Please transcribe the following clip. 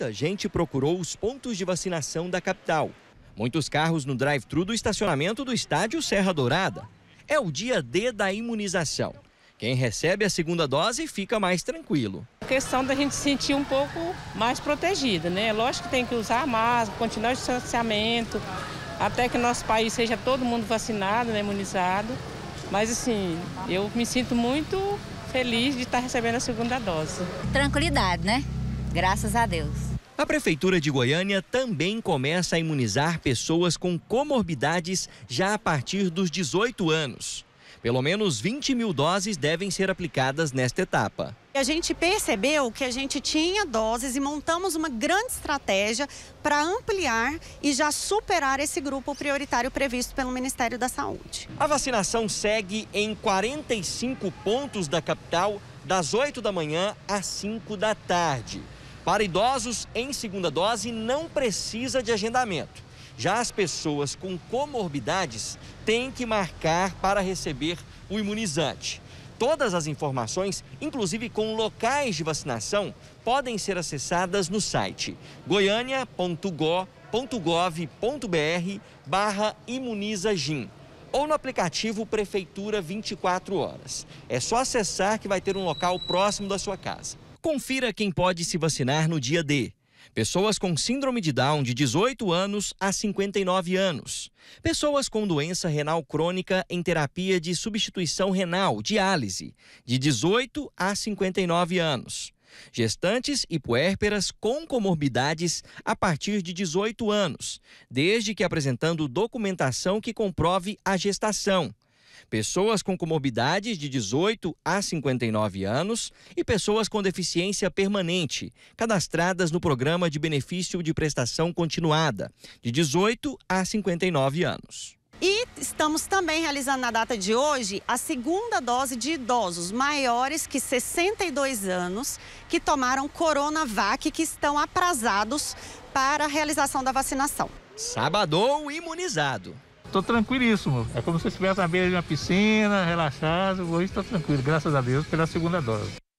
muita gente procurou os pontos de vacinação da capital. Muitos carros no drive-thru do estacionamento do estádio Serra Dourada. É o dia D da imunização. Quem recebe a segunda dose fica mais tranquilo. A questão da gente se sentir um pouco mais protegida, né? Lógico que tem que usar máscara, continuar o distanciamento, até que nosso país seja todo mundo vacinado, né, imunizado. Mas assim, eu me sinto muito feliz de estar recebendo a segunda dose. Tranquilidade, né? Graças a Deus. A Prefeitura de Goiânia também começa a imunizar pessoas com comorbidades já a partir dos 18 anos. Pelo menos 20 mil doses devem ser aplicadas nesta etapa. A gente percebeu que a gente tinha doses e montamos uma grande estratégia para ampliar e já superar esse grupo prioritário previsto pelo Ministério da Saúde. A vacinação segue em 45 pontos da capital, das 8 da manhã às 5 da tarde. Para idosos em segunda dose, não precisa de agendamento. Já as pessoas com comorbidades têm que marcar para receber o imunizante. Todas as informações, inclusive com locais de vacinação, podem ser acessadas no site goianiagovbr barra imunizagim ou no aplicativo Prefeitura 24 Horas. É só acessar que vai ter um local próximo da sua casa. Confira quem pode se vacinar no dia D. Pessoas com síndrome de Down de 18 anos a 59 anos. Pessoas com doença renal crônica em terapia de substituição renal, diálise, de 18 a 59 anos. Gestantes e puérperas com comorbidades a partir de 18 anos, desde que apresentando documentação que comprove a gestação pessoas com comorbidades de 18 a 59 anos e pessoas com deficiência permanente, cadastradas no programa de benefício de prestação continuada, de 18 a 59 anos. E estamos também realizando na data de hoje a segunda dose de idosos maiores que 62 anos que tomaram Coronavac que estão aprazados para a realização da vacinação. Sabadão imunizado. Estou tranquilíssimo. É como se eu estivesse na beira de uma piscina, relaxado. Hoje estou tranquilo, graças a Deus, pela segunda dose.